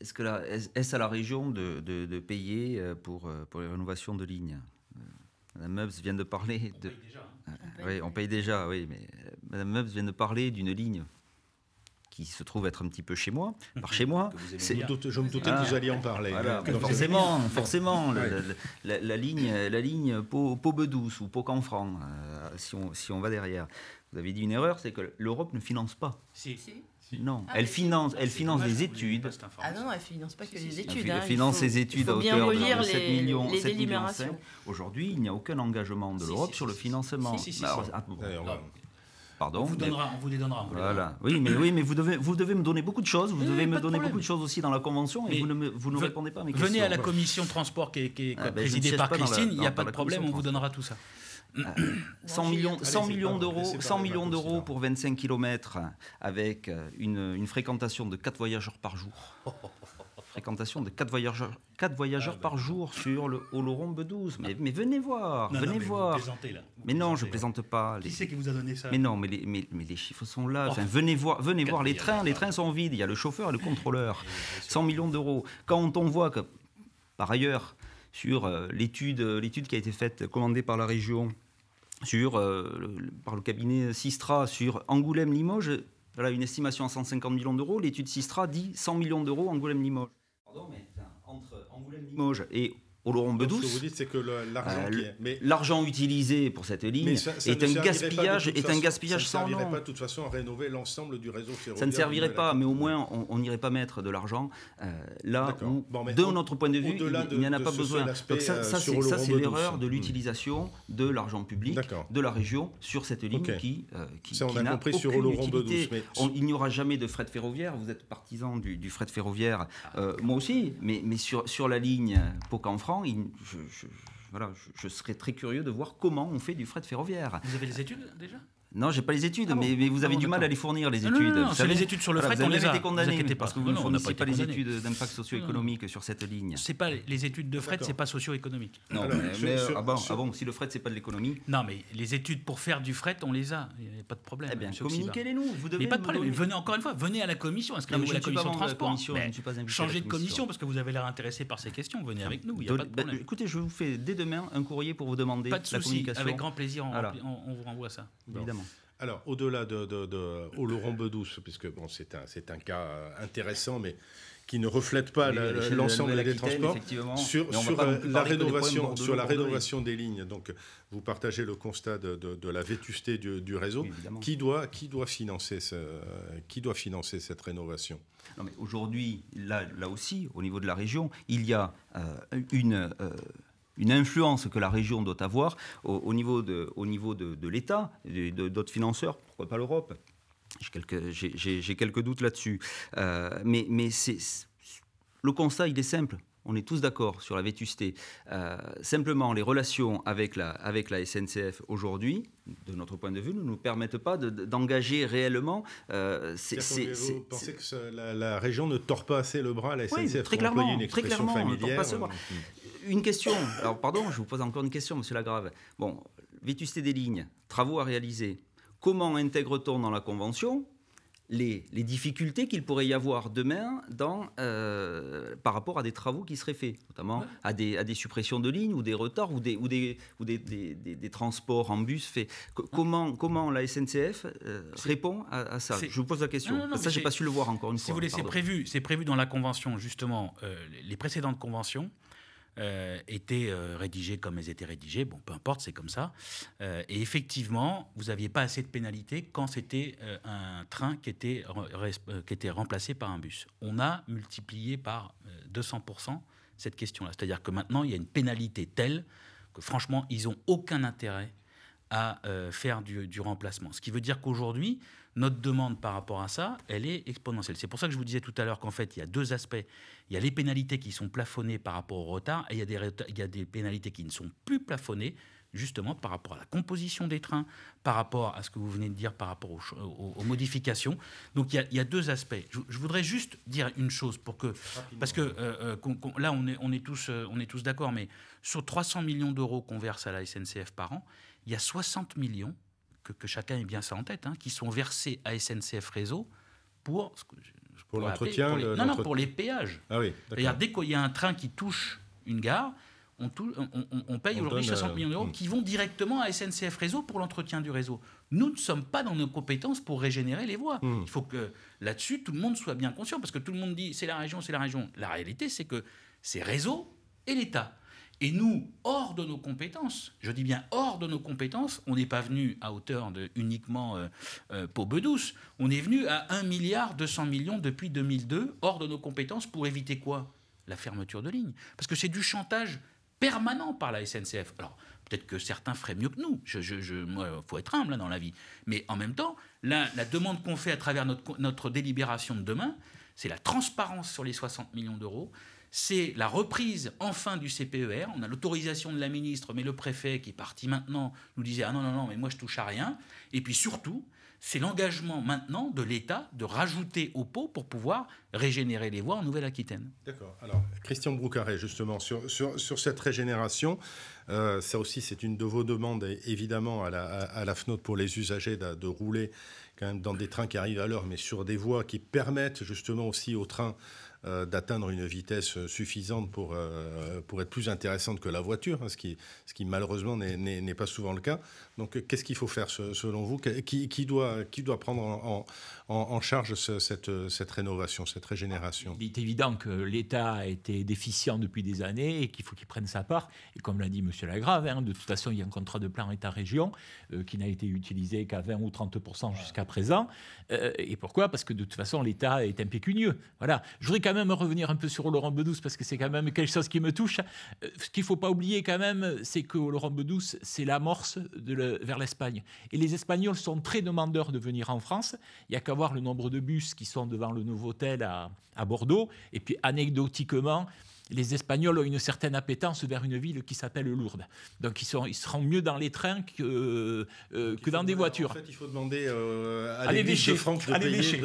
est-ce, que la, est à la région de, payer pour, pour les rénovations de lignes Madame Meubs vient de parler de. Hein. On paye déjà. Oui, on paye déjà, oui, mais Madame Meubs vient de parler d'une ligne qui se trouve être un petit peu chez moi, par mhm. chez moi. Je me doutais ah, que vous alliez en parler. forcément, forcément, la, ligne, la ligne Pau-Bedouce ou Pau-Canfranc, euh, si, on, si on va derrière. Vous avez dit une erreur, c'est que l'Europe ne finance pas. Si. si. Non, ah, elle finance, elle finance des études. Ah non, elle finance pas que les études. Elle hein, finance ses études à hauteur de 7 millions, les 7 millions Aujourd'hui, il n'y a aucun engagement de l'Europe sur le financement. Si, si, si, ah, on vous, donnera, vous les donnera. voilà. oui, mais, oui, mais vous devez, vous devez me donner beaucoup de choses. Vous devez me donner beaucoup de choses aussi dans la convention et vous ne, vous ne répondez pas à venez à la commission transport qui est, ah, ben, présidée par Christine. il n'y a pas de problème, on vous donnera tout ça. 100 millions, 100 millions d'euros, 100 millions d'euros pour 25 km avec euh, une, une fréquentation de 4 voyageurs par jour. fréquentation de 4 voyageurs, quatre voyageurs ah, par jour sur le Holorombe 12. Mais, mais, venez voir, venez mais voir. mais non, je plaisante pas. Qui c'est qui vous a donné ça Mais non, mais les, chiffres sont là. Oh. venez voir, venez voir les trains, les trains sont vides, il y a le chauffeur et le contrôleur. 100 millions d'euros. Quand on voit que, par ailleurs, sur euh, l'étude, euh, l'étude qui a été faite, commandée par la région, sur, euh, par le cabinet Sistra sur Angoulême-Limoges, voilà une estimation à 150 millions d'euros. L'étude Sistra dit 100 millions d'euros Angoulême-Limoges pardon, mais enfin, entre Angoulême-Limoges et au Laurent Ce que vous dites, c'est que euh, l'argent utilisé pour cette ligne est, un gaspillage, est un gaspillage sans nom. Ça ne servirait pas de toute façon à rénover l'ensemble du réseau ferroviaire. Ça ne servirait pas, mais au moins, on n'irait pas mettre de l'argent euh, là où, de notre point de vue, il n'y en a pas besoin. Euh, ça, c'est l'erreur de hmm. l'utilisation de l'argent public de la région sur cette ligne qui, euh, qui, sur Laurent il n'y aura jamais de fret ferroviaire. Vous êtes partisan du, frais fret ferroviaire, moi aussi, mais, sur, la ligne pau france je, voilà, serais très curieux de voir comment on fait du fret ferroviaire. Vous avez les études déjà non, j'ai pas les études, ah mais, vous avez ah du mal à les fournir, les études. Non, les études sur le fret, on les a. été condamné parce que vous ne fournissez pas, les études d'impact socio-économique sur cette ligne. C'est pas les études de fret, c'est pas socio-économique. Non, mais, ah, ah, bon, si le fret c'est pas de l'économie. Non, mais les études pour faire du fret, on les a, il n'y a pas de problème. Eh bien, communiquez-les-nous. Vous devez. Mais pas de problème. Venez encore une fois, venez à la commission, inscrivez-vous à la commission transport. Changez de commission parce que vous avez l'air intéressé par ces questions. Venez avec nous, il a pas de bah, Écoutez, je vous fais dès demain un courrier pour vous demander la communication. Avec grand plaisir, on vous renvoie ça. Évidemment. Alors, au-delà de, de, au Laurent Bedouce, puisque bon, c'est un, c'est un cas euh, intéressant, mais qui ne reflète pas l'ensemble des transports, euh, sur, la rénovation, sur la rénovation des lignes. Donc, vous partagez le constat de, la vétusté du, réseau. qui doit, qui, doit financer ce, qui doit financer cette rénovation Aujourd'hui, là, là aussi, au niveau de la région, il y a euh, une une influence que la région doit avoir au, niveau de, au niveau de, l'État, d'autres financeurs, pourquoi pas l'Europe J'ai quelques, doutes là-dessus. Euh, mais, mais le constat, il est simple. On est tous d'accord sur la vétusté. Euh, simplement, les relations avec la, avec la SNCF aujourd'hui, de notre point de vue, ne nous permettent pas d'engager réellement. Euh, vous pensez que la, région ne tord pas assez le bras à la SNCF Très clairement, très clairement. ne tord pas bras. Hum, hum. Une question. Alors, pardon, je vous pose encore une question, monsieur Lagrave. Bon, vétusté des lignes, travaux à réaliser. Comment intègre-t-on dans la convention les, difficultés qu'il pourrait y avoir demain euh, par rapport à des travaux qui seraient faits, notamment à, des, suppressions de lignes ou des retards ou des, transports en bus faits. comment, la SNCF euh, répond à, ça Je vous pose la question. ça, je n'ai pas su le voir encore une fois. Si vous voulez, c'est prévu, dans la convention, justement, euh, les précédentes conventions euh, étaient euh, rédigées comme elles étaient rédigées. Bon, peu importe, c'est comme ça. Euh, et effectivement, vous n'aviez pas assez de pénalités quand c'était un train qui était, qui était remplacé par un bus. On a multiplié par 200% cette question-là. C'est-à-dire que maintenant, il y a une pénalité telle que franchement, ils n'ont aucun intérêt à faire du, remplacement. Ce qui veut dire qu'aujourd'hui, notre demande par rapport à ça, elle est exponentielle. C'est pour ça que je vous disais tout à l'heure qu'en fait, il y a deux aspects. Il y a les pénalités qui sont plafonnées par rapport au retard, et il y a des, il y a des pénalités qui ne sont plus plafonnées, justement par rapport à la composition des trains, par rapport à ce que vous venez de dire, par rapport aux, modifications. Donc il y, a, deux aspects. Je, voudrais juste dire une chose pour que, parce que euh, euh, là on est, on est tous, euh, on est tous d'accord, mais sur 300 millions d'euros qu'on verse à la SNCF par an, il y a 60 millions que, chacun ait bien ça en tête, hein, qui sont versés à SNCF Réseau pour l'entretien, non, non, pour les péages. Ah oui, dès qu'il y a un train qui touche une gare, on, on, paye aujourd'hui 60 euh, millions d'euros hmm. qui vont directement à SNCF Réseau pour l'entretien du réseau. Nous ne sommes pas dans nos compétences pour régénérer les voies. Hmm. Il faut que là-dessus tout le monde soit bien conscient parce que tout le monde dit c'est la région, c'est la région. La réalité c'est que c'est Réseau et l'État. Et nous, hors de nos compétences, je dis bien hors de nos compétences, on n'est pas venu à hauteur de uniquement euh, euh, peau-bedouce. on est venu à 1 milliard 200 millions depuis 2002, hors de nos compétences, pour éviter quoi La fermeture de ligne. Parce que c'est du chantage permanent par la SNCF. Alors, peut-être que certains feraient mieux que nous. Je, faut être humble hein, dans la vie. Mais en même temps, la, demande qu'on fait à travers notre, notre délibération de demain, c'est la transparence sur les 60 millions d'euros, c'est la reprise enfin du CPER. On a l'autorisation de la ministre, mais le préfet qui est parti maintenant nous disait Ah non, non, non, mais moi je touche à rien. Et puis surtout, c'est l'engagement maintenant de l'État de rajouter au pot pour pouvoir régénérer les voies en Nouvelle-Aquitaine. D'accord. Alors, Christian Broucaré, justement, sur, sur, cette régénération, euh, ça aussi, c'est une de vos demandes, évidemment, à la, à FNOT pour les usagers de, de rouler quand même dans des trains qui arrivent à l'heure, mais sur des voies qui permettent justement aussi aux trains euh, d'atteindre une vitesse suffisante pour, euh, pour être plus intéressante que la voiture, hein, ce, qui, ce qui malheureusement n'est pas souvent le cas. Donc euh, qu'est-ce qu'il faut faire selon vous qui, qui, doit, qui doit prendre en, en, charge cette, cette rénovation, cette régénération Il est évident que l'État a été déficient depuis des années et qu'il faut qu'il prenne sa part. Et comme l'a dit M. Lagrave, hein, de toute façon, il y a un contrat de plan État-région qui n'a été utilisé qu'à 20 ou 30 jusqu'à présent. et pourquoi Parce que de toute façon, l'État est impécunieux. Voilà. Je voudrais quand même revenir un peu sur Laurent Bedouce parce que c'est quand même quelque chose qui me touche. Euh, ce qu'il faut pas oublier quand même, c'est que Laurent Bedouce, c'est l'amorce vers l'Espagne. Et les Espagnols sont très demandeurs de venir en France. Il y a qu'à voir le nombre de bus qui sont devant le nouveau hôtel à Bordeaux. Et puis anecdotiquement, les Espagnols ont une certaine appétence vers une ville qui s'appelle Lourdes. Donc ils, sont, ils seront mieux dans les trains que, euh, que dans des voitures. En fait, il faut demander euh, à l'évêché. de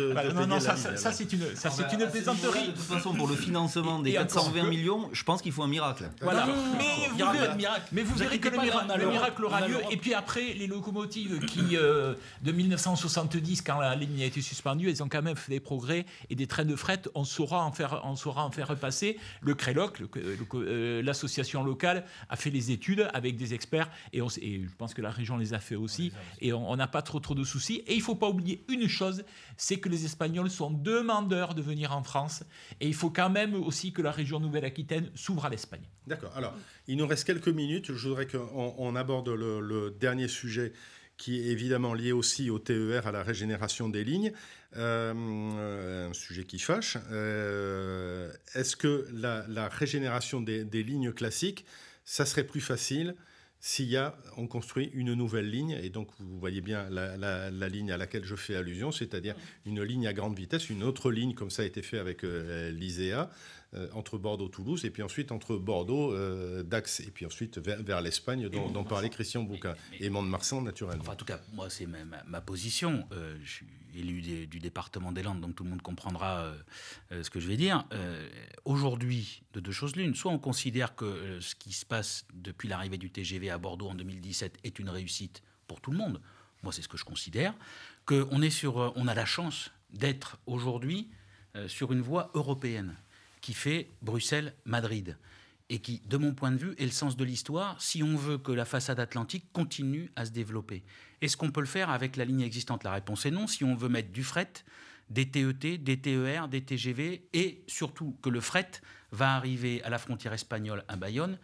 de bah, non, non, ça, c'est une, ah bah, une plaisanterie. De toute façon, pour le financement des 420 millions, je pense qu'il faut un miracle. Voilà. Mais, vous, verrez, miracle. mais vous verrez que le, miracle, aura lieu. Et puis après, les locomotives qui, euh, de 1970, quand la ligne a été suspendue, elles ont quand même fait des progrès et des trains de fret. On saura en faire, on saura en faire repasser Le crédit euh, euh, l'association locale, a fait les études avec des experts et, je pense que la région les a fait aussi. Et on n'a pas trop, trop de soucis. Et il ne faut pas oublier une chose, c'est que les Espagnols sont demandeurs de venir en France. Et il faut quand même aussi que la région Nouvelle-Aquitaine s'ouvre à l'Espagne. D'accord. Alors, il nous reste quelques minutes. Je voudrais qu'on aborde le dernier sujet qui est évidemment lié aussi au TER, à la régénération des lignes, euh, euh, un sujet qui fâche. Euh, est-ce que la, régénération des, lignes classiques, ça serait plus facile s'il y a, on construit une nouvelle ligne, et donc vous voyez bien la, la ligne à laquelle je fais allusion, c'est-à-dire une ligne à grande vitesse, une autre ligne comme ça a été fait avec l'ISEA, euh, entre Bordeaux-Toulouse et puis ensuite entre Bordeaux-Dax euh, et puis ensuite vers, l'Espagne dont, dont parlait Christian Bouquin et, mande de marsan naturellement. en tout cas, moi c'est ma, ma, position. Euh, je suis élu du département des Landes donc tout le monde comprendra ce que je vais dire. Aujourd'hui, de deux choses l'une, soit on considère que ce qui se passe depuis l'arrivée du TGV à Bordeaux en 2017 est une réussite pour tout le monde. Moi, c'est ce que je considère. Que on est sur, on a la chance d'être aujourd'hui sur une voie européenne qui fait Bruxelles-Madrid et qui, de mon point de vue, est le sens de l'histoire si on veut que la façade atlantique continue à se développer. Est-ce qu'on peut le faire avec la ligne existante La réponse est non. Si on veut mettre du fret, des TET, e des TER, des TGV, et surtout que le fret va arriver à la frontière espagnole à Bayonne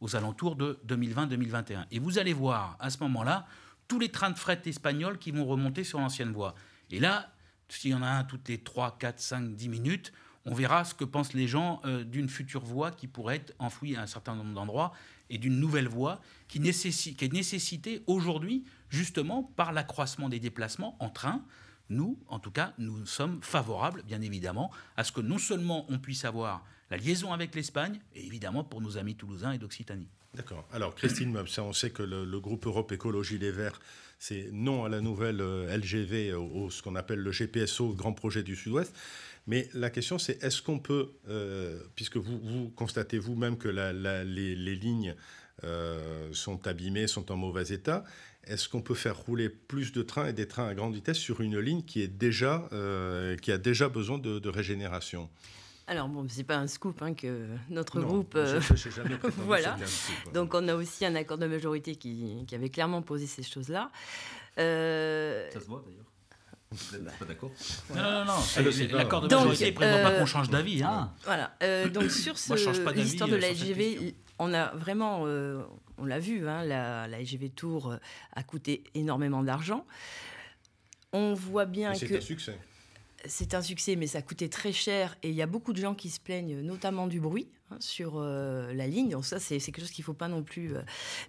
aux alentours de 2020-2021. Et vous allez voir, à ce moment-là, tous les trains de fret espagnols qui vont remonter sur l'ancienne voie. Et là, s'il y en a un toutes les 3, 4, 5, 10 minutes, on verra ce que pensent les gens euh, d'une future voie qui pourrait être enfouie à un certain nombre d'endroits et d'une nouvelle voie qui, est nécessitée aujourd'hui justement par l'accroissement des déplacements en train. Nous, en tout cas, nous sommes favorables, bien évidemment, à ce que non seulement on puisse avoir la liaison avec l'Espagne, et évidemment pour nos amis toulousains et d'Occitanie. D'accord. Alors, Christine on sait que le, groupe Europe Écologie Les Verts, c'est non à la nouvelle euh, LGV, euh, au, ce qu'on appelle le GPSO, grand projet du Sud-Ouest. Mais la question, c'est est-ce qu'on peut, euh, puisque vous, vous constatez vous-même que les, lignes euh, sont abîmées, sont en mauvais état, est-ce qu'on peut faire rouler plus de trains et des trains à grande vitesse sur une ligne qui, est déjà, euh, qui a déjà besoin de, régénération alors bon, c'est pas un scoop hein, que notre groupe. Je, jamais voilà. Hein. Donc on a aussi un accord de majorité qui, avait clairement posé ces choses-là. Ça se voit d'ailleurs. Pas d'accord. Non, non, non. Ah, l'accord de majorité ne prévoit pas qu'on euh, change d'avis. Hein. Voilà. Euh, donc, sur euh, cette histoire de la LGV, on a vraiment. on l'a vu, hein, la, la, LGV Tour a coûté énormément d'argent. On voit bien que. C'est un succès c'est un succès, mais ça coûtait très cher et il y a beaucoup de gens qui se plaignent, notamment du bruit hein, sur euh, la ligne. Donc ça, c'est quelque chose qu'il ne faut pas non plus euh,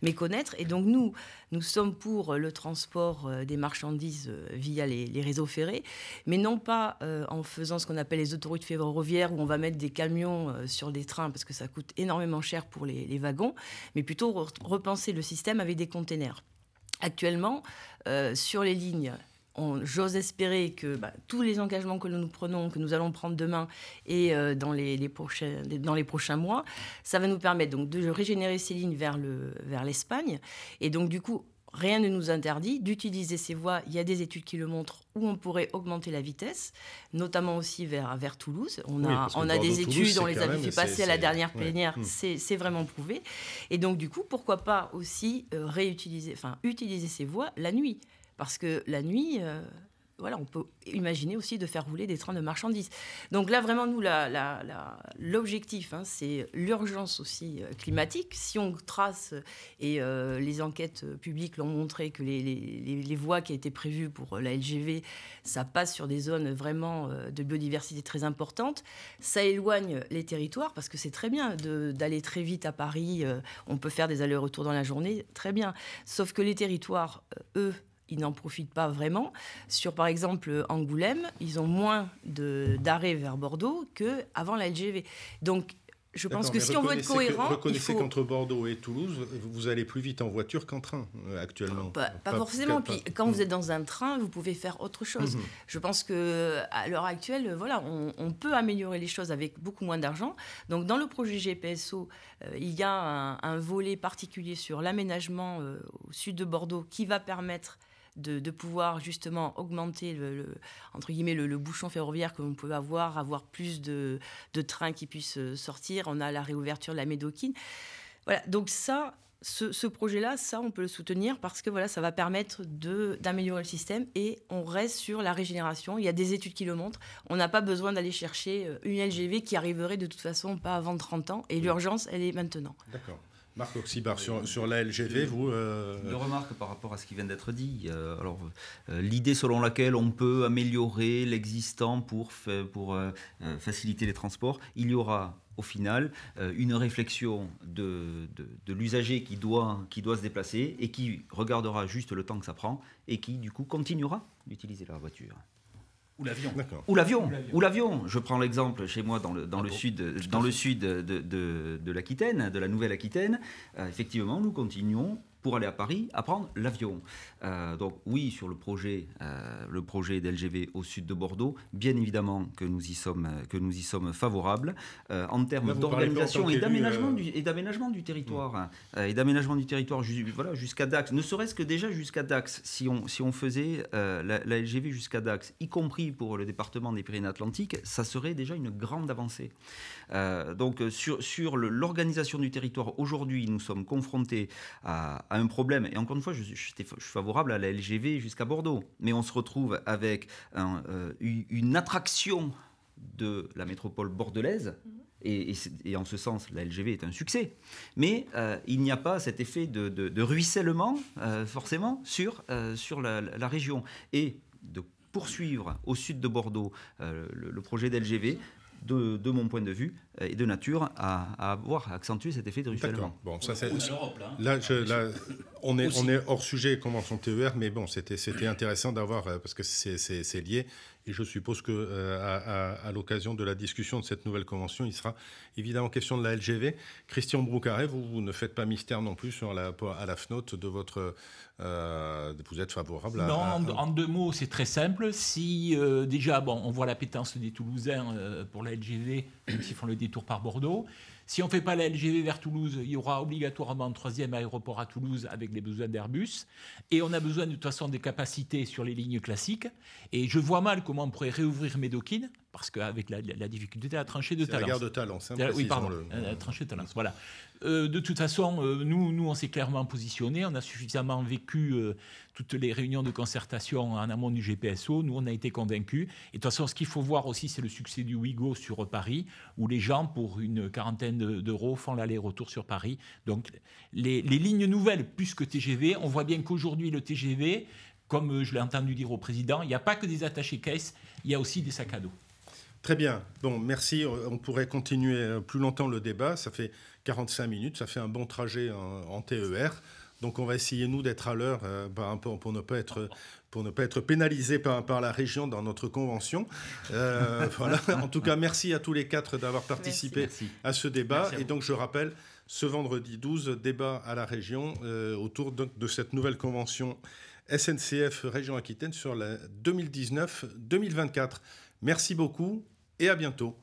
méconnaître. Et donc nous, nous sommes pour euh, le transport des marchandises via les, réseaux ferrés, mais non pas en faisant ce qu'on appelle les autoroutes ferroviaires où on va mettre des camions sur des trains parce que ça coûte énormément cher pour les, wagons, mais plutôt repenser le système avec des containers. Actuellement, sur les lignes j'ose espérer que bah, tous les engagements que nous, prenons, que nous allons prendre demain et euh, dans, les, prochains, dans les prochains mois, ça va nous permettre donc de régénérer ces lignes vers l'Espagne. Le, vers et donc du coup, rien ne nous interdit d'utiliser ces voies. Il y a des études qui le montrent où on pourrait augmenter la vitesse, notamment aussi vers, vers Toulouse. On a, des études, on les a fait passer à la dernière plénière, hmm. c'est vraiment prouvé. Et donc, du coup, pourquoi pas aussi euh, réutiliser, enfin, utiliser ces voies la nuit parce que la nuit, euh, voilà, on peut imaginer aussi de faire rouler des trains de marchandises. Donc là, vraiment, nous, l'objectif, hein, c'est l'urgence aussi euh, climatique. Si on trace, euh, et les enquêtes publiques l'ont montré, que les, voies qui étaient prévues pour la LGV, ça passe sur des zones vraiment de biodiversité très importante. Ça éloigne les territoires, parce que c'est très bien d'aller très vite à Paris. on peut faire des allers-retours dans la journée, très bien. Sauf que les territoires, eux, ils n'en profitent pas vraiment. Sur, par exemple, Angoulême, ils ont moins d'arrêts vers Bordeaux qu'avant la LGV. Donc, je pense que si on veut être cohérent. Vous reconnaissez qu'entre Bordeaux et Toulouse, vous allez plus vite en voiture qu'en train, euh, actuellement. pas, forcément. Puis quand vous mm. êtes dans un train, vous pouvez faire autre chose. Mm-hmm. Je pense qu'à l'heure actuelle, voilà, on, peut améliorer les choses avec beaucoup moins d'argent. Donc dans le projet GPSO, euh, il y a un, volet particulier sur l'aménagement euh, au sud de Bordeaux qui va permettre de, pouvoir justement augmenter le, entre guillemets le, bouchon ferroviaire que l'on peut avoir, avoir plus de, trains qui puissent euh, sortir. On a la réouverture de la Médoquine. Voilà, donc ça, ce, projet-là, ça, on peut le soutenir parce que voilà, ça va permettre d'améliorer le système et on reste sur la régénération. Il y a des études qui le montrent. On n'a pas besoin d'aller chercher euh, une LGV qui arriverait de toute façon pas avant 30 ans et l'urgence, elle est maintenant. D'accord. Marc Oxybar, euh, euh, sur, la LGV, euh, vous Une remarque par rapport à ce qui vient d'être dit. alors, l'idée selon laquelle on peut améliorer l'existant pour, faciliter les transports, il y aura au final une réflexion de, l'usager qui doit se déplacer et qui regardera juste le temps que ça prend et qui, du coup, continuera d'utiliser la voiture. Ou l'avion. Ou l'avion. Ou l'avion. Je prends l'exemple chez moi dans le, ah sud, dans le sud de, l'Aquitaine, de la Nouvelle-Aquitaine. Euh, effectivement, nous continuons pour aller à Paris à prendre l'avion. Euh, donc oui, sur le projet, euh, le projet d'LGV au sud de Bordeaux, bien évidemment que nous y sommes, euh, que nous y sommes favorables en termes d'organisation et d'aménagement du et d'aménagement du territoire hmm. hein. et d'aménagement du territoire voilà, jusqu'à Dax. Ne serait-ce que déjà jusqu'à Dax, si on si on faisait la, LGV jusqu'à Dax, y compris pour le département des Pyrénées-Atlantiques, ça serait déjà une grande avancée. donc sur sur l'organisation du territoire aujourd'hui, nous sommes confrontés à un problème. Et encore une fois, je, suis favorable à la LGV jusqu'à Bordeaux. Mais on se retrouve avec euh, une attraction de la métropole bordelaise. Mhm. Et, en ce sens, la LGV est un succès. Mais euh, il n'y a pas cet effet de, ruissellement, euh, forcément, sur, sur la, région. Et de poursuivre au sud de Bordeaux le, le, projet d'LGV, de, mon point de vue, euh, et de nature à, avoir accentué cet effet de ruissellement. Bon, ça c'est. Là, on est, on est hors sujet son TER, mais bon, c'était, intéressant d'avoir euh, parce que c'est lié. Et je suppose que euh, à, l'occasion de la discussion de cette nouvelle convention, il sera évidemment question de la LGV. Christian Broucaret, vous, ne faites pas mystère non plus sur la, à la fnote de votre. Euh, vous êtes favorable à. Non, en, deux mots, c'est très simple. Si euh, déjà, bon, on voit l'appétence des Toulousains pour la LGV, même s'ils font le détour par Bordeaux. Si on ne fait pas la LGV vers Toulouse, il y aura obligatoirement un troisième aéroport à Toulouse avec les besoins d'Airbus. Et on a besoin de toute façon des capacités sur les lignes classiques. Et je vois mal comment on pourrait réouvrir médokines parce qu'avec la, la, la, difficulté à trancher de talent. La guerre de talents. c'est euh, Oui, pardon, le... Euh, de talents. voilà. Euh, de toute façon, nous, nous, on s'est clairement positionné, on a suffisamment vécu toutes les réunions de concertation en amont du GPSO, nous, on a été convaincus. Et de toute façon, ce qu'il faut voir aussi, c'est le succès du Wigo sur Paris, où les gens, pour une quarantaine d'euros, font l'aller-retour sur Paris. Donc, les, les lignes nouvelles, plus que TGV, on voit bien qu'aujourd'hui, le TGV, comme je l'ai entendu dire au président, il n'y a pas que des attachés caisses, il y a aussi des sacs à dos. Très bien. Bon, merci. Euh, on pourrait continuer euh, plus longtemps le débat. Ça fait 45 minutes. Ça fait un bon trajet en, TER. Donc on va essayer, nous, d'être à l'heure euh, bah, pour, ne pas être, pour ne pas être pénalisé par, la région dans notre convention. voilà. En tout cas, merci à tous les quatre d'avoir participé à ce débat. Et donc, je rappelle, ce vendredi 12, débat à la région autour de, de, cette nouvelle convention SNCF Région Aquitaine sur la 2019-2024. Merci beaucoup et à bientôt.